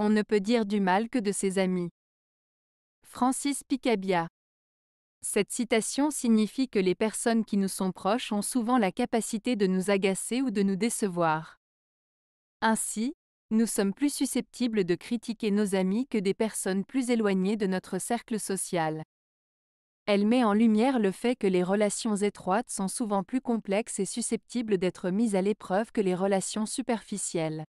On ne peut dire du mal que de ses amis. Francis Picabia. Cette citation signifie que les personnes qui nous sont proches ont souvent la capacité de nous agacer ou de nous décevoir. Ainsi, nous sommes plus susceptibles de critiquer nos amis que des personnes plus éloignées de notre cercle social. Elle met en lumière le fait que les relations étroites sont souvent plus complexes et susceptibles d'être mises à l'épreuve que les relations superficielles.